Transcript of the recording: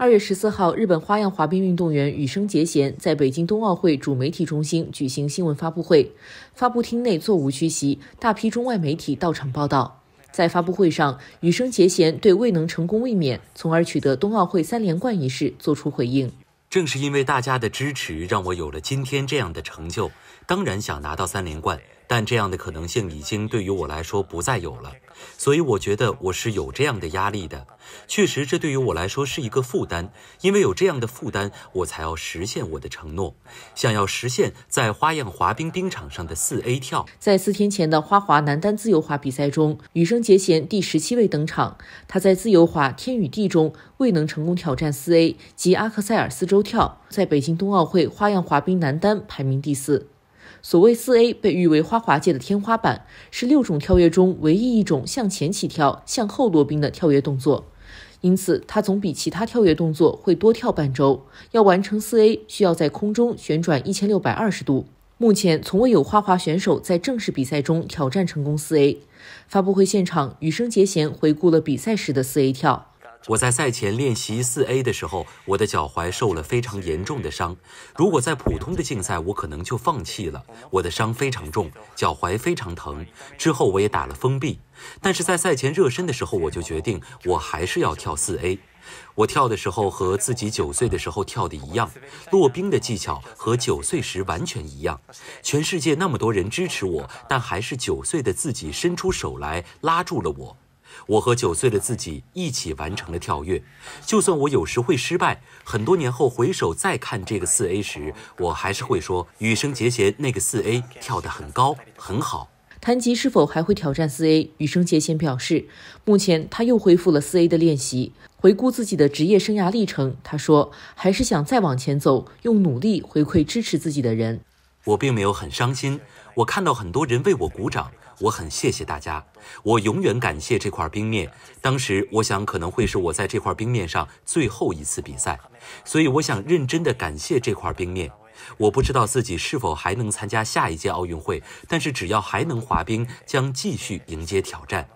二月十四号，日本花样滑冰运动员羽生结弦在北京冬奥会主媒体中心举行新闻发布会。发布厅内座无虚席，大批中外媒体到场报道。在发布会上，羽生结弦对未能成功卫冕，从而取得冬奥会三连冠一事作出回应。正是因为大家的支持，让我有了今天这样的成就，当然想拿到三连冠。但这样的可能性已经对于我来说不再有了，所以我觉得我是有这样的压力的。确实，这对于我来说是一个负担，因为有这样的负担，我才要实现我的承诺，想要实现在花样滑冰冰场上的四 A 跳。在四天前的花滑男单自由滑比赛中，羽生结弦第十七位登场，他在自由滑《天与地》中未能成功挑战四 A 及阿克塞尔四周跳，在北京冬奥会花样滑冰男单排名第四。所谓四 A，被誉为花滑界的天花板，是六种跳跃中唯一一种向前起跳、向后落冰的跳跃动作。因此，它总比其他跳跃动作会多跳半周。要完成四 A，需要在空中旋转一千六百二十度。目前，从未有花滑选手在正式比赛中挑战成功四 A。发布会现场，羽生结弦回顾了比赛时的四 A 跳。我在赛前练习四 A 的时候，我的脚踝受了非常严重的伤。如果在普通的竞赛，我可能就放弃了。我的伤非常重，脚踝非常疼。之后我也打了封闭，但是在赛前热身的时候，我就决定我还是要跳四 A。我跳的时候和自己九岁的时候跳的一样，落冰的技巧和九岁时完全一样。全世界那么多人支持我，但还是九岁的自己伸出手来拉住了我。我和九岁的自己一起完成了跳跃，就算我有时会失败，很多年后回首再看这个四 A 时，我还是会说，羽生结弦那个四 A 跳得很高，很好。谈及是否还会挑战四 A，羽生结弦表示，目前他又恢复了四 A 的练习。回顾自己的职业生涯历程，他说，还是想再往前走，用努力回馈支持自己的人。我并没有很伤心，我看到很多人为我鼓掌，我很谢谢大家，我永远感谢这块冰面。当时我想可能会是我在这块冰面上最后一次比赛，所以我想认真的感谢这块冰面。我不知道自己是否还能参加下一届奥运会，但是只要还能滑冰，将继续迎接挑战。